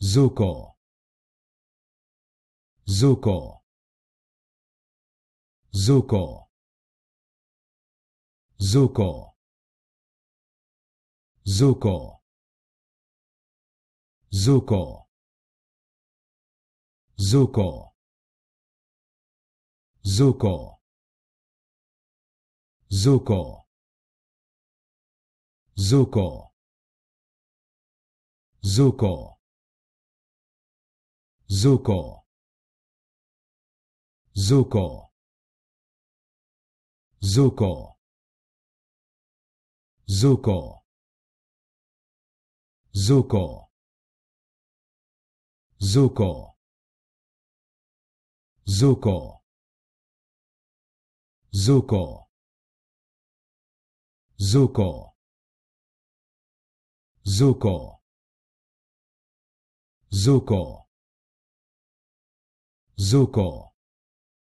Zuko Zuko Zuko Zuko Zuko Zuko Zuko Zuko Zuko Zuko Zuko Zuko Zuko Zuko Zuko Zuko Zuko Zuko Zuko Zuko Zuko Zuko Zuko